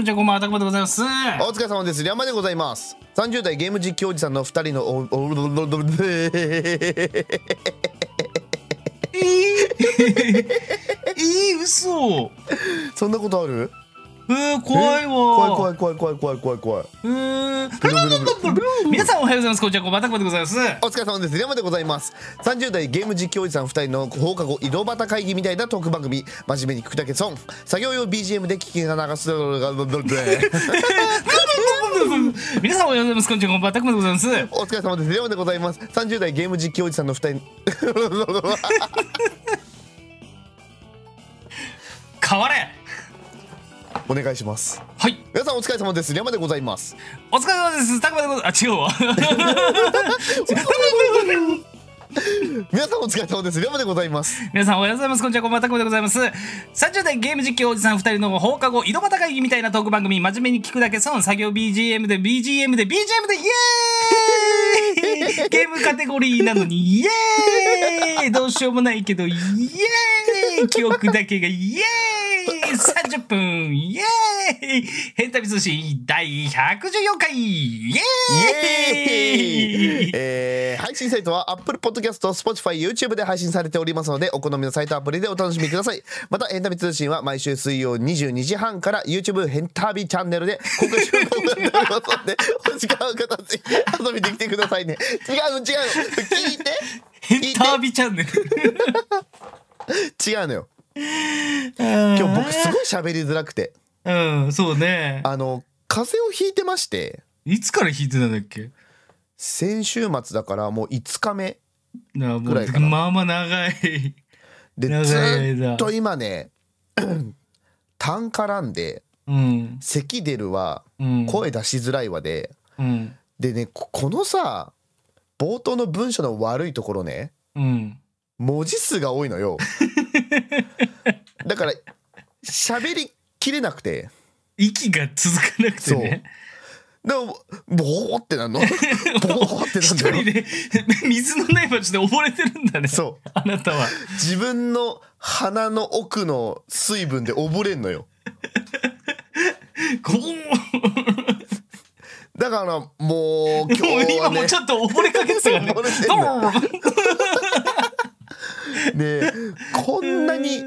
んにちはこんばんはたくまでございますお疲れ様ですりゃまでございます三十代ゲーム実況おじさんの二人のおおええー、嘘そんなことあるえー、怖いわ怖い怖い怖い怖い怖い怖い怖い皆さんおはようございますこんにちはこんばんはでございますお疲れ様ですレモでございます三十代ゲーム実況おじさん2人の放課後井戸端会議みたいなトーク番組真面目に聞くだけ損作業用 BGM で聞きが流すがブブブ皆さんおはようございますこんにちはこんばんはでございますお疲れ様ですレモでございます三十代ゲーム実況おじさんの二人変われお願いしますはい皆さんお疲れ様です山でございますお疲れ様ですタクマでございますあ違うわ 皆さんお疲れ様です。レモでございます。皆さんおはようございます。こんにちは。こんばんは。たくでございます。30代ゲーム実況おじさん2人の放課後井戸端会議みたいなトーク番組、真面目に聞くだけ損、作業 BGM で BGM で BGM でイエーイゲームカテゴリーなのにイエーイどうしようもないけどイエーイ記憶だけがイエーイ !30 分イエーイ変旅通信第114回イエーイイエーイ、えー、配信サイトは Apple Podcast ドキャスト、Spotify、YouTube で配信されておりますので、お好みのサイトアプリでお楽しみください。また、エンタメ通信は毎週水曜22時半から YouTube ヘンタービチャンネルで公開収録をやっておりますので、お時間の方ぜひ遊びに来てくださいね。違う違う聞いてヘンタビチャンネル。違うのよ。今日僕すごい喋りづらくて。うん、そうね。あの、風邪をひいてまして。いつからひいてたんだっけ先週末だからもう5日目らいかなまあまあ長いでずっと今ね 単絡んで、うん、咳出るは、うん、声出しづらいわで、うん、でねこのさ冒頭の文章の悪いところね、うん、文字数が多いのよ だから喋りきれなくて息が続かなくてねでも、ボーってなんの ボーってなんの一人で、水のない場所で溺れてるんだね。そう。あなたは。自分の鼻の奥の水分で溺れんのよ。ゴーだから、もう、今日は、ね、今もうちょっと溺れかけてたからね。ねこんなに、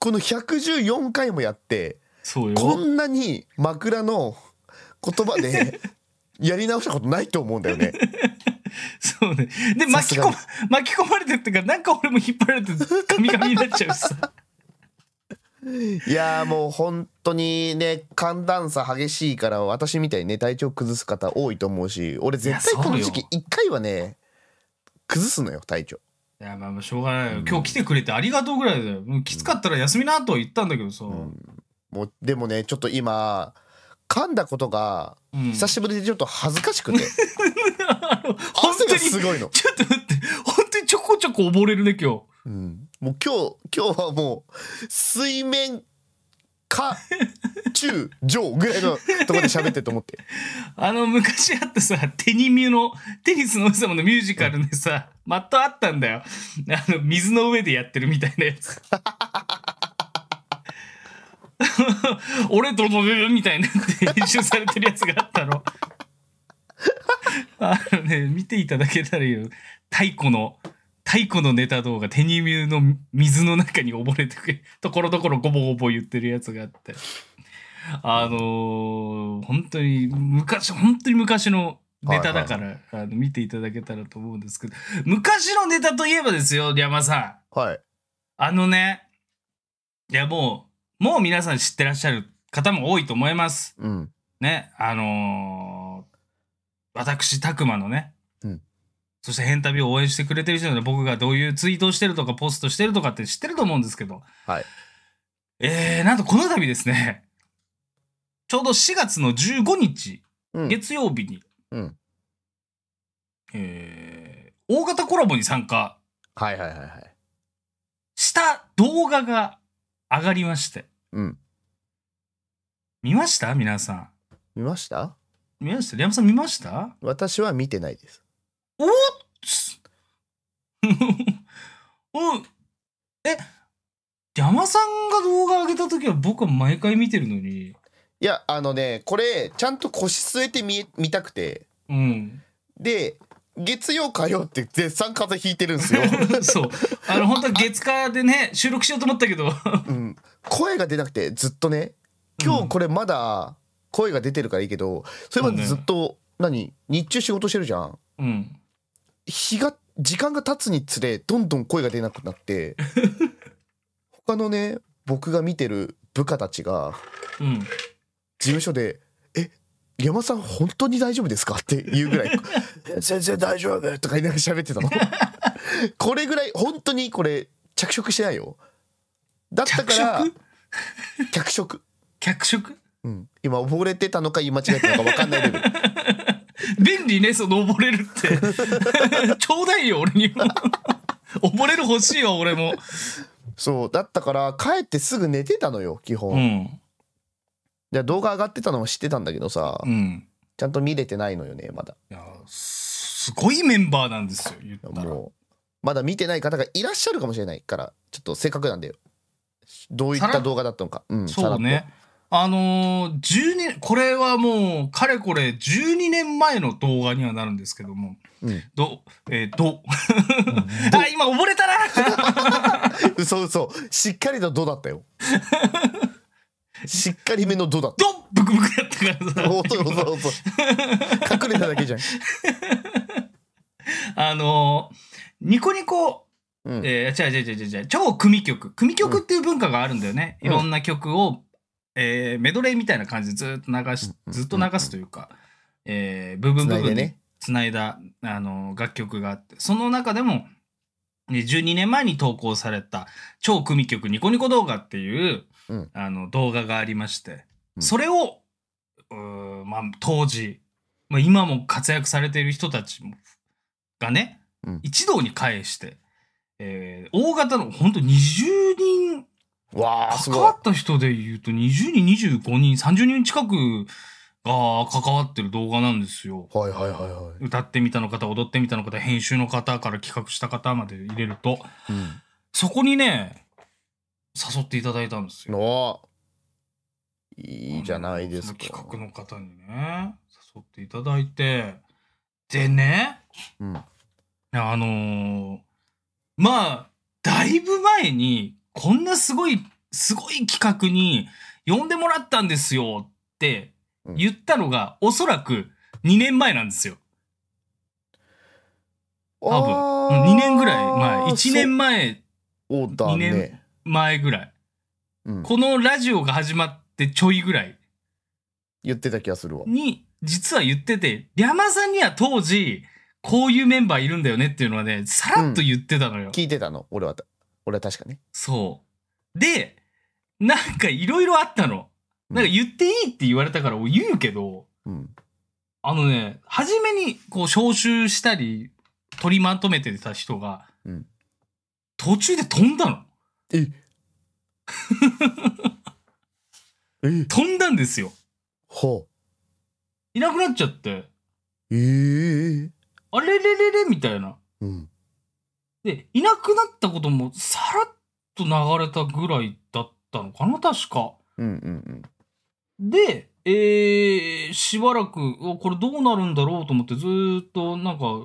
この114回もやって、こんなに枕の言葉でやり直したことないと思うんだよね。そうね。で、巻き込ま、巻き込まれてってから、なんか俺も引っ張られて、カミカミになっちゃうしさ。いやもう本当にね寒暖差激しいから私みたいにね体調崩す方多いと思うし俺絶対この時期1回はね崩すのよ体調いやまあまあしょうがないよ、うん、今日来てくれてありがとうぐらいだよきつかったら休みなとは言ったんだけどさ、うん、もうでもねちょっと今噛んだことが久しぶりでちょっと恥ずかしくて、汗がすごいのちょっと待って本当にちょこちょこ溺れるね今日、うん、もう今日今日はもう水面か中上ぐらいのところで喋ってと思って あの昔あったさテニミュのテニスの王様のミュージカルでさ、うん、マットあったんだよあの水の上でやってるみたいなやつ 俺ともみたいになって編集されてるやつがあったの。あのね、見ていただけたらいいよ。太古の、太古のネタ動画、手に入の水の中に溺れてくところどころゴボゴボ言ってるやつがあって。あのー、本当に昔、本当に昔のネタだから、はいはい、あの見ていただけたらと思うんですけど、昔のネタといえばですよ、山さん。はい。あのね、いやもう、もう皆さん知ってらっしゃる方も多いと思います。うん、ね、あのー、私、たくまのね、うん、そして変旅を応援してくれてる人で僕がどういうツイートをしてるとかポストしてるとかって知ってると思うんですけど、はい、えー、なんとこの度ですね、ちょうど4月の15日、うん、月曜日に、うん、えー、大型コラボに参加した動画が上がりまして。うん。見ました皆さん。見ました見ましたリアムさん見ました私は見てないです。おっ おえ山さんが動画上げた時は僕は毎回見てるのに。いやあのねこれちゃんと腰据えて見見たくて、うん、で月曜火曜って絶賛風邪ひいてるんですよ そうあの本当は月火でね収録しようと思ったけど、うん、声が出なくてずっとね今日これまだ声が出てるからいいけど、うそれまでずっと、ね、何日中仕事してるじゃん、うん、日が時間が経つにつれどんどん声が出なくなって 他のね僕が見てる部下たちが、うん、事務所で山さん本当に大丈夫ですかっていうぐらい先生 大丈夫とか言いながら喋ってたの これぐらい本当にこれ着色してないよだったから脚色脚色うん今溺れてたのか言い間違えたのか分かんないけど 便利ねその溺れるってちょうだいよ俺にも溺れる欲しいわ俺もそうだったから帰ってすぐ寝てたのよ基本、うんで動画上がってたのは知ってたんだけどさ、うん、ちゃんと見れてないのよねまだいやすごいメンバーなんですよ言ったらもうまだ見てない方がいらっしゃるかもしれないからちょっとせっかくなんでどういった動画だったのか、うん、そうねあのー、年これはもうかれこれ12年前の動画にはなるんですけども、うん、どえー、ど あ今溺れたな 嘘嘘しっかりと「ど」だったよ しっかりめのドだったドンブクブクやったからさ。隠れただけじゃんあのー、ニコニコ、うんえー、違う違う違う違う、超組曲。組曲っていう文化があるんだよね。うんいろんな曲を、えー、メドレーみたいな感じでずっと流し、ずっと流すというか、えー、部分部分でつないだ、あのー楽曲があって、その中でも、12年前に投稿された超組曲ニコニコ動画っていう、あの動画がありまして、うん、それをまあ、当時、まあ、今も活躍されている人たちがね、うん、一堂に会して、えー、大型の本当20人わ関わった人でいうと20人25人30人近くが関わってる動画なんですよ。はいはいはいはい、歌ってみたの方踊ってみたの方編集の方から企画した方まで入れると、うん、そこにね誘っていただいたんですよ。いいじゃないですか。企画の方にね、誘っていただいて、でね、うん、あのー、まあ、だいぶ前に、こんなすごい、すごい企画に呼んでもらったんですよって言ったのが、うん、おそらく2年前なんですよ。多分。2年ぐらい前。1年前。ね、2年前ぐらい、うん、このラジオが始まってちょいぐらい言ってた気がするわに実は言ってて山さんには当時こういうメンバーいるんだよねっていうのはねさらっと言ってたのよ、うん、聞いてたの俺は俺は確かねそうでなんかいろいろあったの、うん、なんか言っていいって言われたから言うけど、うん、あのね初めにこう招集したり取りまとめてた人が、途中で飛んだのえ 飛んだんですよ。はいなくなっちゃって。ええー、あれれれれみたいな。うん、で、いなくなったこともさらっと流れたぐらいだったのかな、確か。うんうんうん、で、えー、しばらく、これどうなるんだろうと思ってずっとなんか、うん、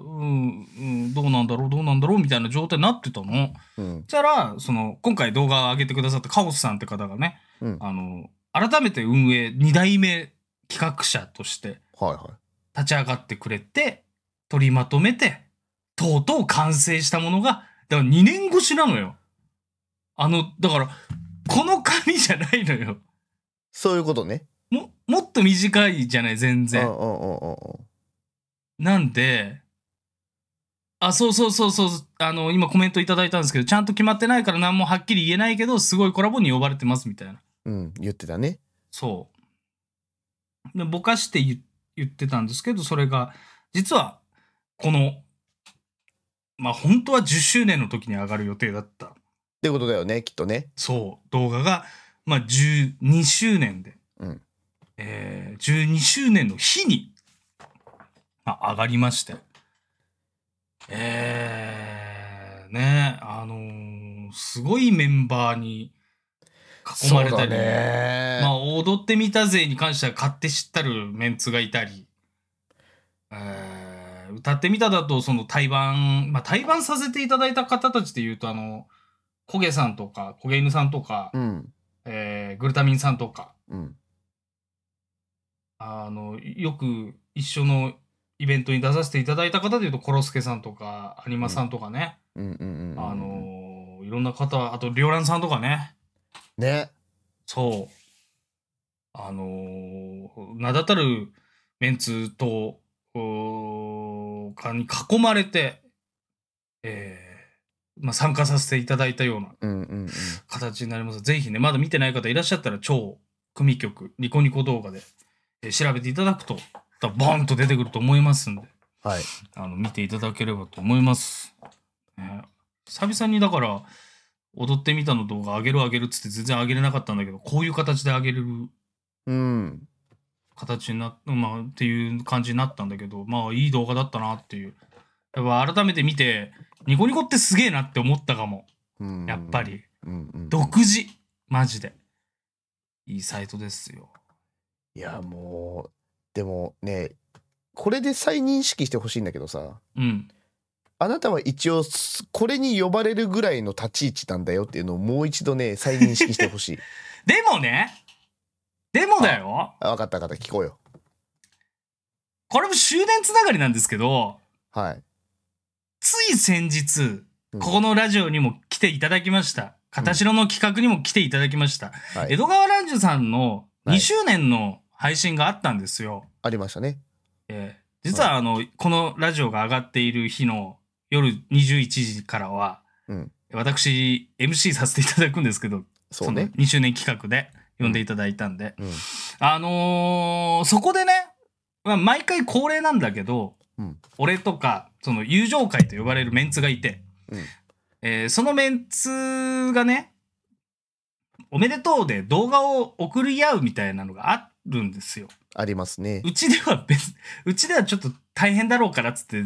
うん、どうなんだろう、どうなんだろうみたいな状態になってたの。うん、したら、その、今回動画上げてくださったカオスさんって方がね、うん、あの、改めて運営2代目企画者として、立ち上がってくれて、取りまとめて、とうとう完成したものが、だから2年越しなのよ。あの、だから、この紙じゃないのよ。そういうことね。もっと短いじゃない、全然。うんうあうううなんで、あ、そうそうそうそう、あの、今コメントいただいたんですけど、ちゃんと決まってないから何もはっきり言えないけど、すごいコラボに呼ばれてますみたいな。うん、言ってたね。そう。で、ぼかして言言ってたんですけど、それが、実は、この、まあ、本当は10周年の時に上がる予定だった、ってことだよね、きっとね。そう、動画が、まあ、12周年でえー、12周年の日に、まあ、上がりまして、えー、ね、あのー、すごいメンバーに囲まれたり、まあ、踊ってみたぜに関しては買って知ったるメンツがいたり、えー、歌ってみただと、その対バン、まあ、対バンさせていただいた方たちで言うと、あの、こげさんとか、こげ犬さんとか、うん、えー、グルタミンさんとか、うんあのよく一緒のイベントに出させていただいた方でいうとコロスケさんとか有馬さんとかね、あのいろんな方あとりょうらんさんとかねねそうあのー、名だたるメンツとかに囲まれて、えーまあ、参加させていただいたような形になります、うんぜひねまだ見てない方いらっしゃったら超組曲ニコニコ動画で調べていただくと、ボンと出てくると思いますんで、はい、あの見ていただければと思います。えー、久々にだから、踊ってみたの動画上げる上げるっつって全然上げれなかったんだけど、こういう形で上げれる。うん。形になっ、まあ、っていう感じになったんだけど、まあ、いい動画だったなっていう。やっぱ改めて見て、ニコニコってすげえなって思ったかも。やっぱり。独自。マジで。いいサイトですよ。いやもうでもねこれで再認識してほしいんだけどさ、うん、あなたは一応これに呼ばれるぐらいの立ち位置なんだよっていうのをもう一度ね再認識してほしい でもねでもだよ分かった分かった聞こうよこれも終電つながりなんですけどはいつい先日、ここのラジオにも来ていただきました片城の企画にも来ていただきました、うんはい、江戸川乱樹さんの2周年の配信があったんですよ。ありましたね。えー、実はあの、はい、このラジオが上がっている日の夜21時からは、うん、私 MC させていただくんですけどそう、ね、2周年企画で呼んでいただいたんで、うんうん、あのー、そこでね、まあ、毎回恒例なんだけど、うん、俺とかその友情会と呼ばれるメンツがいて、えー、そのメンツがねおめでとうで動画を送り合うみたいなのがあるんですよ。ありますね。うちでは別、うちではちょっと大変だろうからっつって、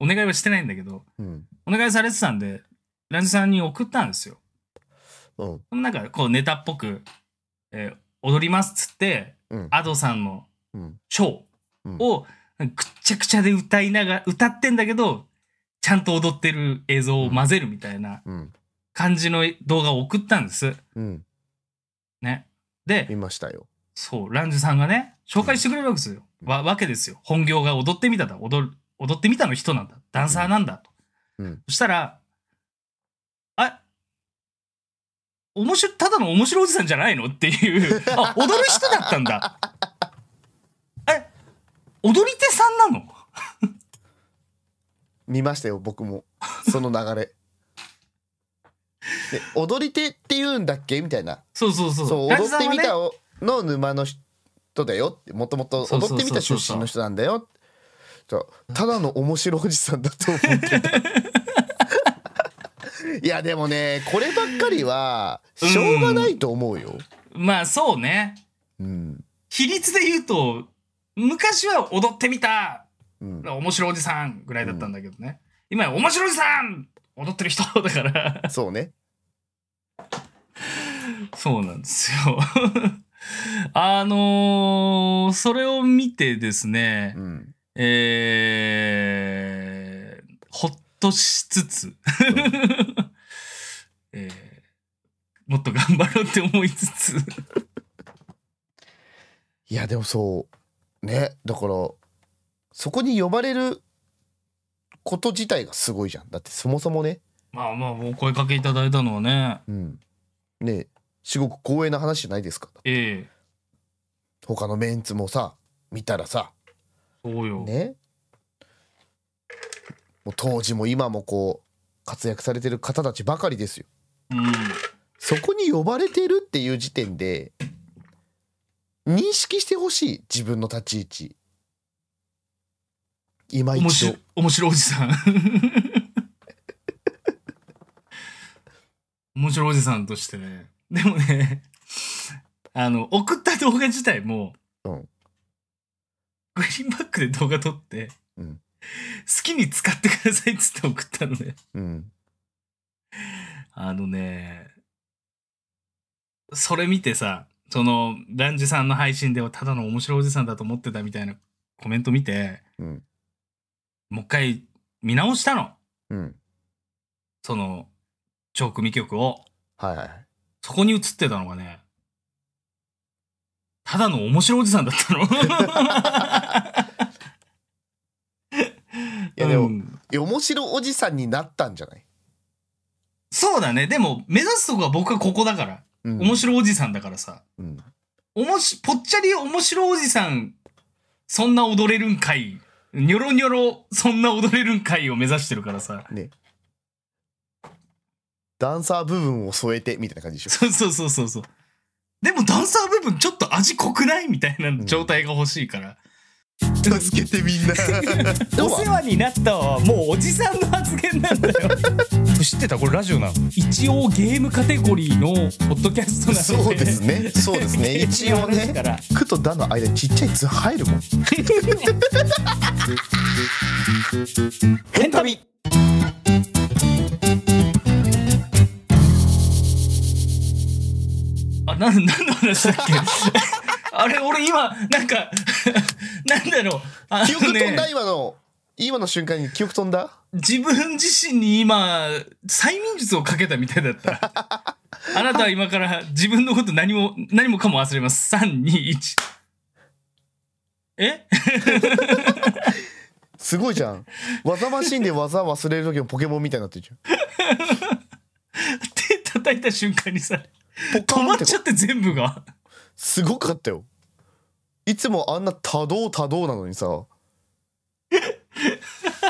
お願いはしてないんだけど、うん、お願いされてたんで、ランジさんに送ったんですよ。うん、なんかこうネタっぽく、えー、踊りますっつって、うん、アドさんのショーをくっちゃくちゃで歌いながら、歌ってんだけど、ちゃんと踊ってる映像を混ぜるみたいな感じの動画を送ったんです。うん、ね。で、見ましたよ。そう、ランジさんがね、紹介してくれるわけですよ。うん、わわけですよ。本業が踊ってみただ、踊踊ってみたの人なんだ、ダンサーなんだと。うんうん、そしたら、あ面白ただの面白おじさんじゃないのっていう、あ踊る人だったんだ。え踊り手さんなの 見ましたよ、僕も。その流れ。で踊り手って言うんだっけみたいなそうそうそうそう踊ってみたの沼の人だよってもともと踊ってみた出身の人なんだよただの面白おじさんだと思ってた いやでもねこればっかりはしょうがないと思うよ、うん、まあそうね、うん、比率で言うと昔は踊ってみた、うん、面白おじさんぐらいだったんだけどね、うん、今面白おじさん踊ってる人だからそうねそうなんですよ あのー、それを見てですね、うん、えー、ほっとしつつ えー、もっと頑張ろうって思いつついやでもそうねだからそこに呼ばれること自体がすごいじゃんだってそもそもねまあまあお声かけいただいたのはねうんねすごく光栄な話じゃないですかええ他のメンツもさ見たらさそうよ、ねもう当時も今もこう活躍されてる方たちばかりですようんそこに呼ばれてるっていう時点で認識してほしい自分の立ち位置今一度面白おじさん 面白おじさんとしてねでもねあの送った動画自体も、うん、グリーンバックで動画撮って、うん、好きに使ってくださいっつって送ったのね、うん、あのねそれ見てさそのランジさんの配信ではただの面白おじさんだと思ってたみたいなコメント見て、うん、もう一回見直したの。うん。その、超組曲を。はいはい。そこに映ってたのがね、ただの面白おじさんだったの。いやでも、うん、面白おじさんになったんじゃないそうだね。でも、目指すとこは僕はここだから。うん、面白おじさんだからさ。うん、おもしぽっちゃり面白おじさん、そんな踊れるんかいニョロニョロ、そんな踊れるんかいを目指してるからさ。ね。ダンサー部分を添えてみたいな感じでしょ。そうそうそうそうそう。でもダンサー部分ちょっと味濃くないみたいな状態が欲しいから。助けてみんな お世話になったはもうおじさんの発言なんだよ 知ってたこれラジオなの一応ゲームカテゴリーのポッドキャストなのでそうですねそうですね 一応ね「く」と「だ」の間ちっちゃい「図入るもん変旅あ、なん、なんの話だっけあれ、俺今、なんか なんだろう。あね記憶飛んだ今の、今の瞬間に記憶飛んだ自分自身に今、催眠術をかけたみたいだった。あなたは今から自分のこと何も、何もかも忘れます。3、2、1。え すごいじゃん。技マシンで技忘れる時のポケモンみたいになってるじゃ手叩いた瞬間にさ、止まっちゃって全部が。すごかったよいつもあんな多動多動なのにさ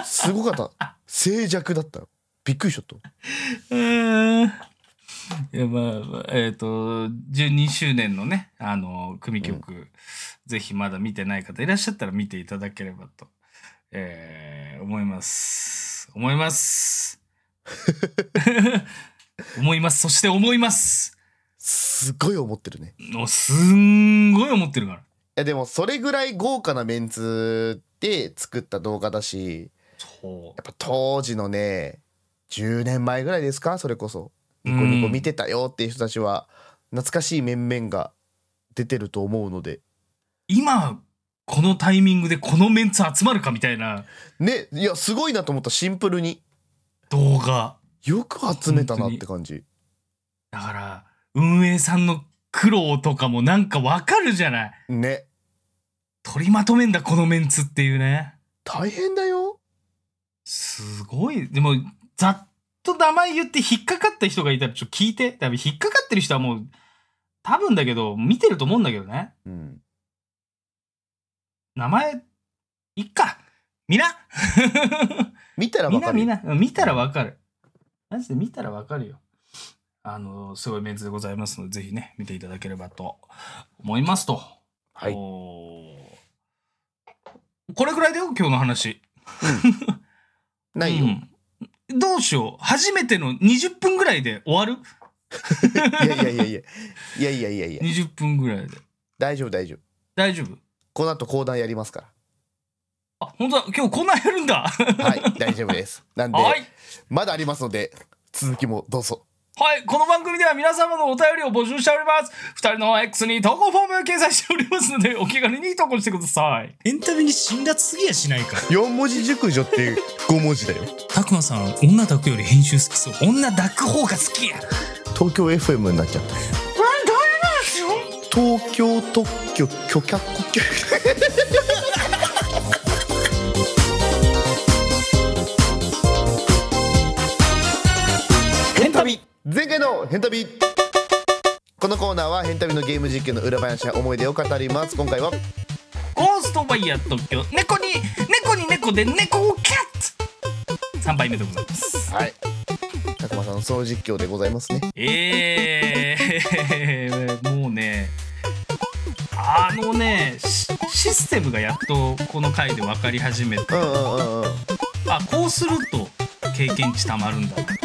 すごかった静寂だったびっくりしちゃったいやまあ、えっ、ー、と、12周年のね、あの、組曲、うん、ぜひまだ見てない方いらっしゃったら見ていただければと、えー、思います。思います。思います。そして思います。すごい思ってるねすんごい思ってるからいやでもそれぐらい豪華なメンツで作った動画だしやっぱ当時のね10年前ぐらいですかそれこそニコニコ見てたよっていう人たちは、懐かしい面々が出てると思うので今このタイミングでこのメンツ集まるかみたいなねいやすごいなと思ったシンプルに動画よく集めたなって感じだから運営さんの苦労とかもなんかわかるじゃない。ね。取りまとめんだ、このメンツっていうね。大変だよ。すごい。でも、ざっと名前言って引っかかった人がいたらちょっと聞いて。多分引っかかってる人はもう、多分だけど、見てると思うんだけどね。うん。名前、いっか。みな見たらわかる。みんな、見たらわかる。マジで見たらわかるよ。あの、すごいメンツでございますので、ぜひね、見ていただければと思いますと。はい。これぐらいでよ、今日の話。うん、ないよ、うん、どうしよう。初めての20分ぐらいで終わるいやいやいやいや。いやいやいやいや。20分ぐらいで。大丈夫大丈夫。大丈夫この後講談やりますから。あ、本当だ。今日こんなやるんだ。はい、大丈夫です。なんで、はい、まだありますので、続きもどうぞ。はい。この番組では皆様のお便りを募集しております。二人の X に投稿フォームを掲載しておりますので、お気軽に投稿してください。エンタメに辛辣すぎやしないか。4文字熟女って5文字だよ。たくまさん、女抱くより編集好きそう。女抱く方が好きや。東京 FM になっちゃった。これ、ですよ。東京特許許可国。への変旅このコーナーは変旅のゲーム実況の裏話や思い出を語ります今回はゴーストバイヤー東京猫に猫に猫で猫をキャッツ3杯目でございますはい高間さん総実況でございますねえー、もうねあのねシステムがやっとこの回で分かり始めて、あこうすると経験値たまるんだな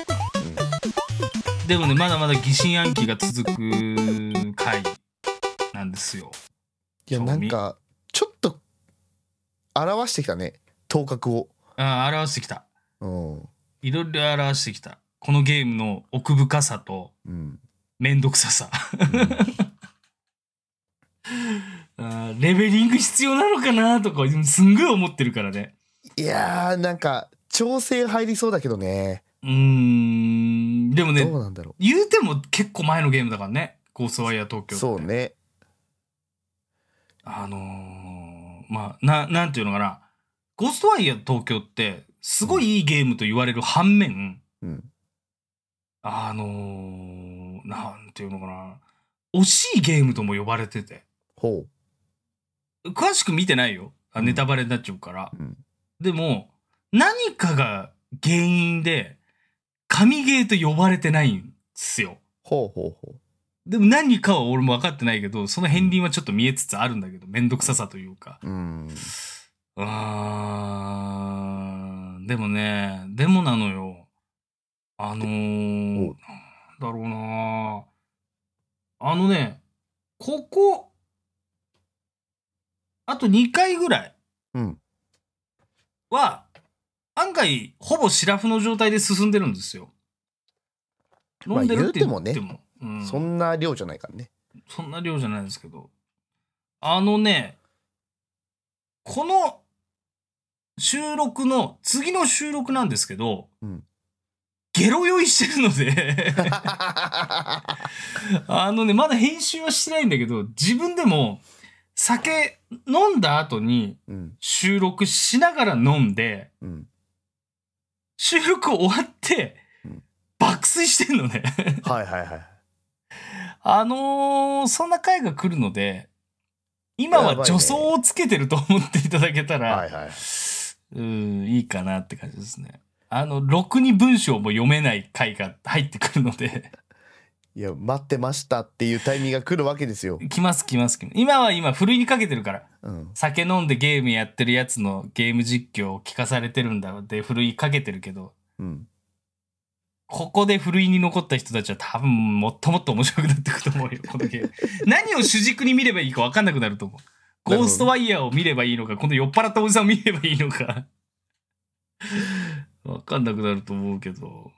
でもね、まだまだ疑心暗鬼が続く回なんですよ。いや、なんか、ちょっと、表してきたね、頭角を。あ表してきた。うん。いろいろ表してきた。このゲームの奥深さと、うん、めんどくささ。うん、レベリング必要なのかなとか、すんごい思ってるからね。いやー、なんか、調整入りそうだけどね。うん、でもね、どうなんだろう。言うても結構前のゲームだからね。ゴーストワイヤー東京そうね。あのー、まあ、な、なんていうのかな。ゴーストワイヤー東京って、すごいいいゲームと言われる反面、うん、あのー、なんていうのかな。惜しいゲームとも呼ばれてて。ほう。詳しく見てないよ。あネタバレになっちゃうから。うん、でも、何かが原因で、神ゲーと呼ばれてないんですよ。ほうほうほう。でも何かは俺も分かってないけど、その片鱗はちょっと見えつつあるんだけど、めんどくささというか。うん。でもね、でもなのよ。あのー、なんだろうなあのね、ここ、あと2回ぐらいは、案外、ほぼシラフの状態で進んでるんですよ。飲んでるって言っても。うん、そんな量じゃないからね。そんな量じゃないですけど。あのね、この収録の、次の収録なんですけど、うん、ゲロ酔いしてるので あのね、まだ編集はしてないんだけど、自分でも酒飲んだ後に収録しながら飲んで、うん、収録終わって、爆睡してんのねはいはいはい。あのー、そんな回が来るので、今は助走をつけてると思っていただけたら、ん、いいかなって感じですね。あの、ろくに文章も読めない回が入ってくるのでいや待ってましたっていうタイミングが来るわけですよ来ます来ます今は今ふるいにかけてるから、うん、酒飲んでゲームやってるやつのゲーム実況を聞かされてるんだってふるいかけてるけど、うん、ここでふるいに残った人たちは多分もっともっと面白くなってくと思うよこのゲーム 何を主軸に見ればいいか分かんなくなると思うゴーストワイヤーを見ればいいのかこの酔っ払ったおじさんを見ればいいのか分かんなくなると思うけど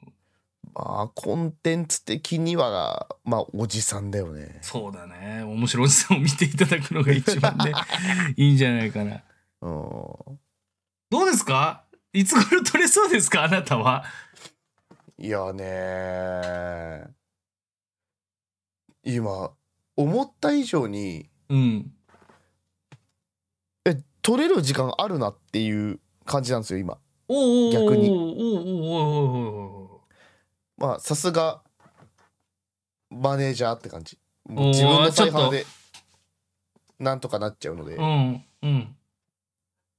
まあコンテンツ的にはまあおじさんだよねそうだね面白おじさんを見ていただくのが一番ね いいんじゃないかなうんどうですかいつ頃撮れそうですかあなたはいやね今思った以上にうんえ撮れる時間あるなっていう感じなんですよ今おーおーおーおーおーおーおーおおまあさすがマネージャーって感じ自分のサ半でなんとかなっちゃうので、うんうん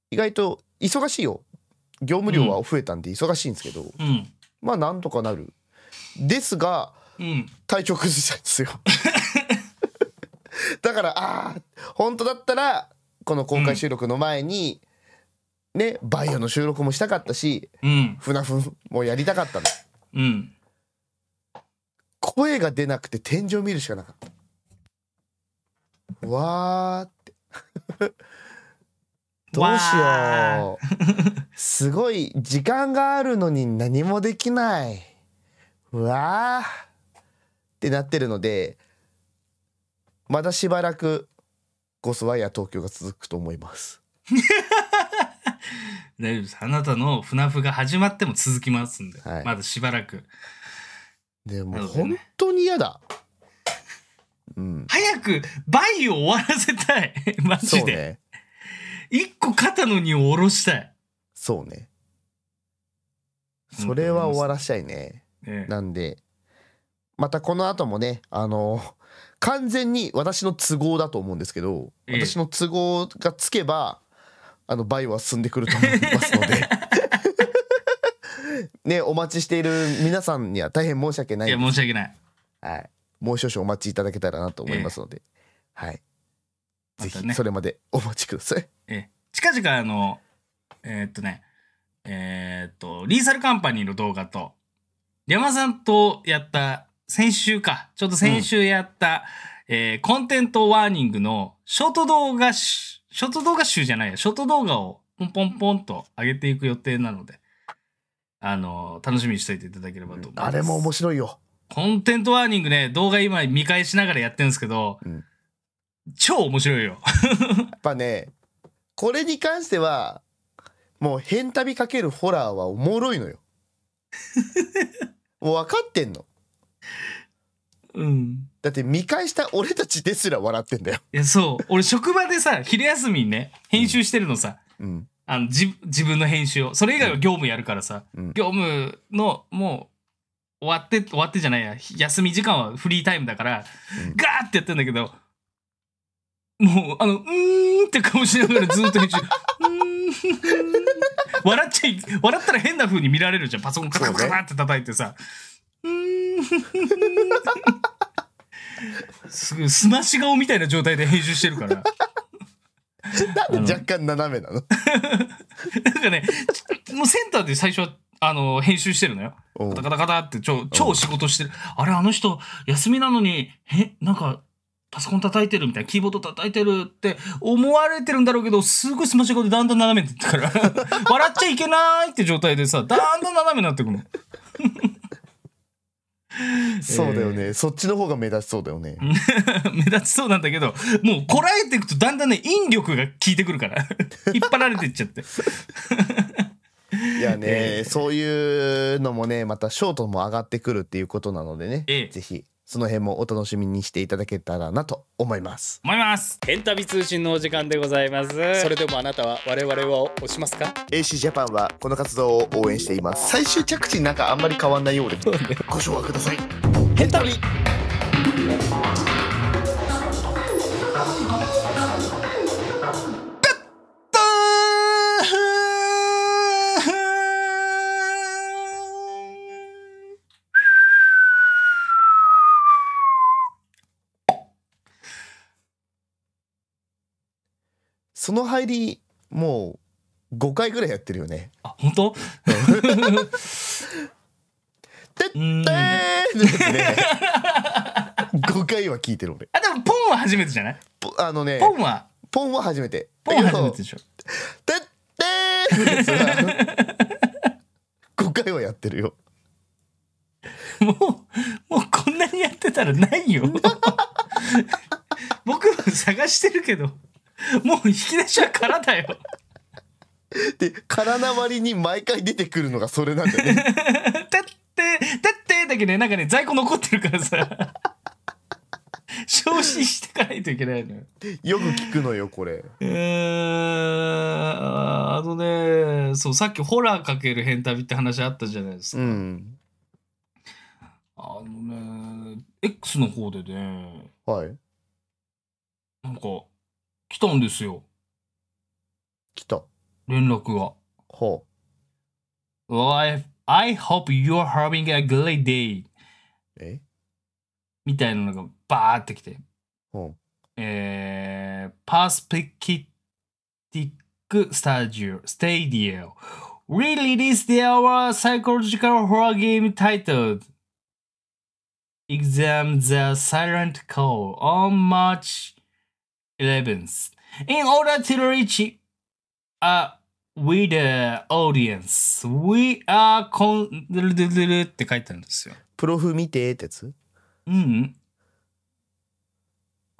意外と忙しいよ業務量は増えたんで忙しいんですけど、うんまあなんとかなるですがうん体調崩したんですよだからああ本当だったらこの公開収録の前に、ねバイオの収録もしたかったしうんフナフもやりたかったのうん声が出なくて天井見るしかなかった。わーって。どうしよう。すごい時間があるのに何もできない。わーってなってるので、まだしばらくゴスワイヤー東京が続くと思います。大丈夫です。あなたの船ナフが始まっても続きますんで、はい、まだしばらく。でも本当に嫌だ、うん、早くバイを終わらせたい マジで、ね、個肩の荷を下ろしたいそうねそれは終わらせたいね、なんでまたこの後もねあの完全に私の都合だと思うんですけど、私の都合がつけばあのバイは進んでくると思いますので ね、お待ちしている皆さんには大変申し訳ないいや、申し訳ない。はい。もう少々お待ちいただけたらなと思いますので、えー、はい。ぜひ、それまでお待ちください。ええー、近々、あの、えー、っとね、えー、っと、リーサルカンパニーの動画と、山さんとやった、先週か、ちょっと先週やった、うん、えー、コンテントワーニングのショート動画、ショート動画集じゃないや、ショート動画をポンポンポンと上げていく予定なので、あの、楽しみにしといていただければと思います。あれも面白いよ。コンテントワーニングね、動画今見返しながらやってるんですけど、うん、超面白いよ。やっぱね、これに関しては、もう変旅かけるホラーはおもろいのよ。もう分かってんの。うん。だって見返した俺たちですら笑ってんだよ。いや、そう。俺職場でさ、昼休みにね、編集してるのさ。うん。あの自自分の編集をそれ以外は業務やるからさ、うん、業務のもう終わって終わってじゃないや休み時間はフリータイムだから、うん、ガーってやってんだけどもうあの「うーん」って顔しながらずっと編集笑っちゃい笑ったら変な風に見られるじゃんパソコンカタカタカタって叩いてさ「うーん」すすまし顔みたいな状態で編集してるから。なんで若干斜めなの なんかね、もうセンターで最初は、あの、編集してるのよ。カタカタカタって超、超仕事してる。あれ、あの人、休みなのに、え、なんか、パソコン叩いてるみたいな、キーボード叩いてるって思われてるんだろうけど、すごいスマッシュ語でだんだん斜めってったから、笑っちゃいけないって状態でさ、だんだん斜めになってくの。そうだよね、えー、そっちの方が目立ちそうだよね 目立ちそうなんだけどもうこらえていくとだんだんね引力が効いてくるから 引っ張られていっちゃっていやね、えー、そういうのもねまたショートも上がってくるっていうことなのでね、えー、ぜひその辺もお楽しみにしていただけたらなと思います思いますエンタビ通信のお時間でございますそれでもあなたは我々は押しますか AC ジャパンはこの活動を応援しています最終着地なんかあんまり変わんないようでご紹介くださいエンタビこの入りもう5回ぐらいやってるよねあ本当てってーってね5回は聞いてる俺あでもポンは初めてじゃないあのねポンはポンは初めてポンは初めてでしょてってーって5回はやってるよもうもうこんなにやってたらないよ 僕は探してるけど もう引き出しは空だよ。で空な割に毎回出てくるのがそれなんだよね。だってだってだけねなんかね在庫残ってるからさ 消費してかないといけないのよ。よく聞くのよこれ。えー、あのねそうさっきホラーかける変旅って話あったじゃないですか。うん、あのね X の方でね、はい、なんか来たんですよ。来た。連絡が。ほう。Well, I, hope you're having a great day. えみたいなのがバーって来て。ほう。えー、パースペキティックスタジオ、ステイディオ。We released our psychological horror game titled Exam the Silent Call on March 11th. In order to reach a wider audience, we are con... って書いてあるんですよ。プロフ見てってやつうん。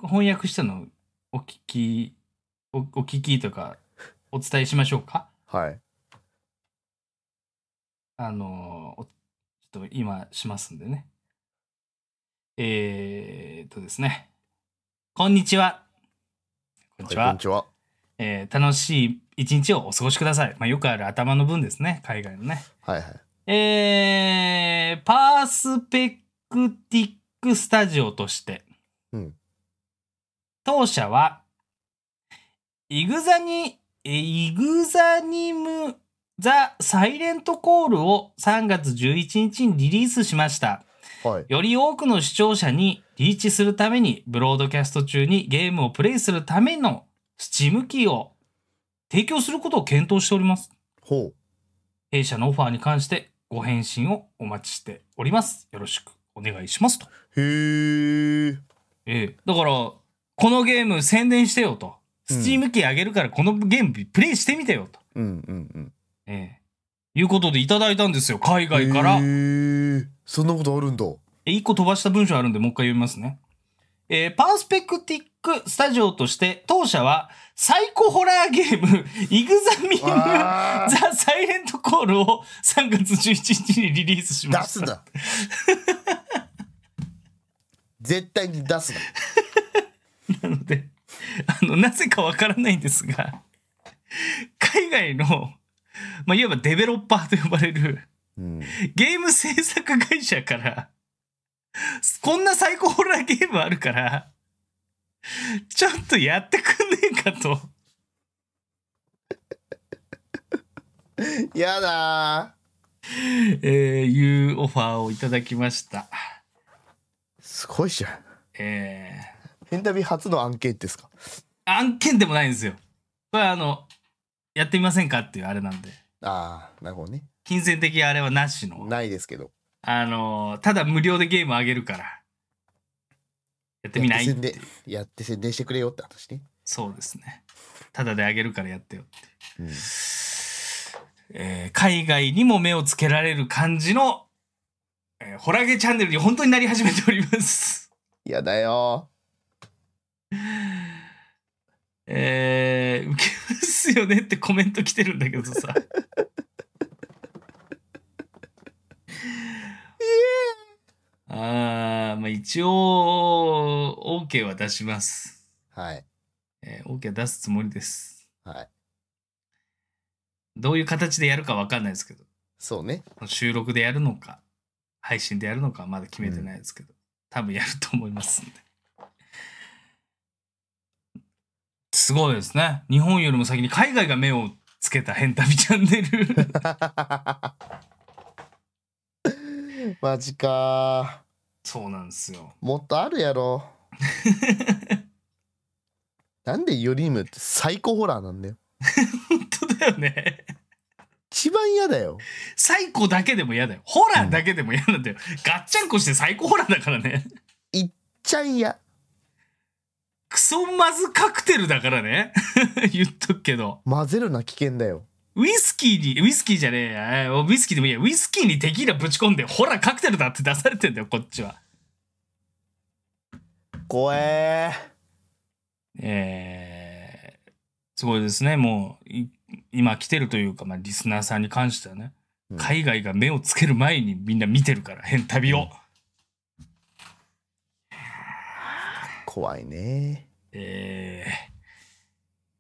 翻訳したのお聞き、おお聞きとかお伝えしましょうかはい。あの、ちょっと今しますんでね。えー、っとですね。こんにちは。こんにちは。はい、ちはえー、楽しい一日をお過ごしください。まあ、よくある頭の分ですね、海外のね。はいはい。えー、パースペクティックスタジオとして、うん、当社は、イグザニ、イグザニム・ザ・サイレント・コールを3月11日にリリースしました。はい、より多くの視聴者にリーチするために、ブロードキャスト中にゲームをプレイするためのスチームキーを提供することを検討しております。ほう。弊社のオファーに関してご返信をお待ちしております。よろしくお願いしますと。へえ。ええ。だから、このゲーム宣伝してよと。スチームキーあげるからこのゲームプレイしてみてよと。うんうんうん。ええ。いうことでいただいたんですよ、海外から。えー、そんなことあるんだ。え、一個飛ばした文章あるんで、もう一回読みますね。えー、パースペクティックスタジオとして、当社は、サイコホラーゲーム、イグザミング・ザ・サイレント・コールを3月11日にリリースしました。出すな絶対に出すな。なので、あの、なぜかわからないんですが、海外の、まあ、いわばデベロッパーと呼ばれる、ゲーム制作会社から、こんな最高ホラーゲームあるから、ちょっとやってくんねえかと。やだー。えー、いうオファーをいただきました。すごいじゃん。えー。変旅初の案件ですか案件でもないんですよ。これあの、やってみませんかっていうあれなんでああなるほどね金銭的あれはなしのないですけどあのただ無料でゲームあげるからやってみないやって宣伝してくれよって私ねそうですねただであげるからやってよって、うんえー、海外にも目をつけられる感じの、えー、ホラゲチャンネルに本当になり始めておりますやだよえー、受けですよねってコメント来てるんだけどさ。あまあ、一応、OK は出します。はい。えー、OK は出すつもりです。はい。どういう形でやるか分かんないですけど。そうね。収録でやるのか、配信でやるのかはまだ決めてないですけど、うん、多分やると思いますんで。すごいですね。日本よりも先に海外が目をつけた変旅チャンネル。マジかそうなんですよ。もっとあるやろ。なんでヨリムってサイコホラーなんだよ。本当だよね。一番嫌だよ。サイコだけでも嫌だよ。ホラーだけでも嫌なんだよ。うん、ガッチャンコしてサイコホラーだからね。いっちゃん嫌。ソまずカクテルだからね 言っとくけど混ぜるな危険だよウイスキーに、ウイスキーじゃねえや、ウイスキーでもいいや、ウイスキーにテキーラぶち込んで、ほら、カクテルだって出されてんだよ、こっちは。怖えー。えー、すごいですね、もう、今来てるというか、まあ、リスナーさんに関してはね、うん、海外が目をつける前にみんな見てるから、変旅を。うん、怖いねえー、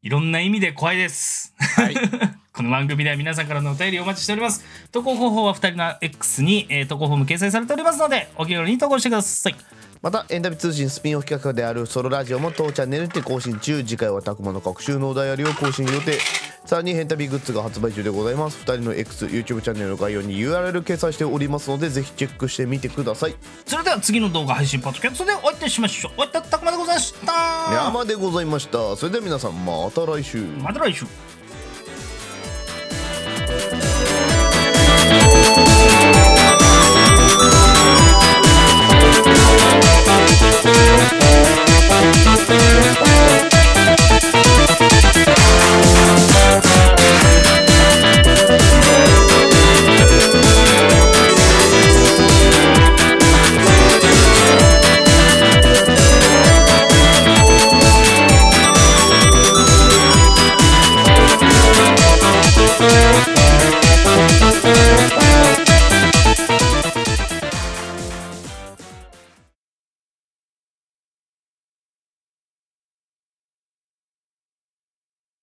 いろんな意味で怖いです。はい この番組では皆さんからのお便りお待ちしております。投稿方法は2人の X に、えー、投稿フォーム掲載されておりますので、お気軽に投稿してください。また、エンタメ通信スピンオフ企画であるソロラジオも当チャンネルで更新中、次回はたくまの各習のお題ありを更新予定。さらにエンタビグッズが発売中でございます。2人の X、YouTube チャンネルの概要に URL 掲載しておりますので、ぜひチェックしてみてください。それでは次の動画配信パッドキャストでお会いしましょう。お会いいたたくまでございました。山でございました。それでは皆さん、また来週。また来週。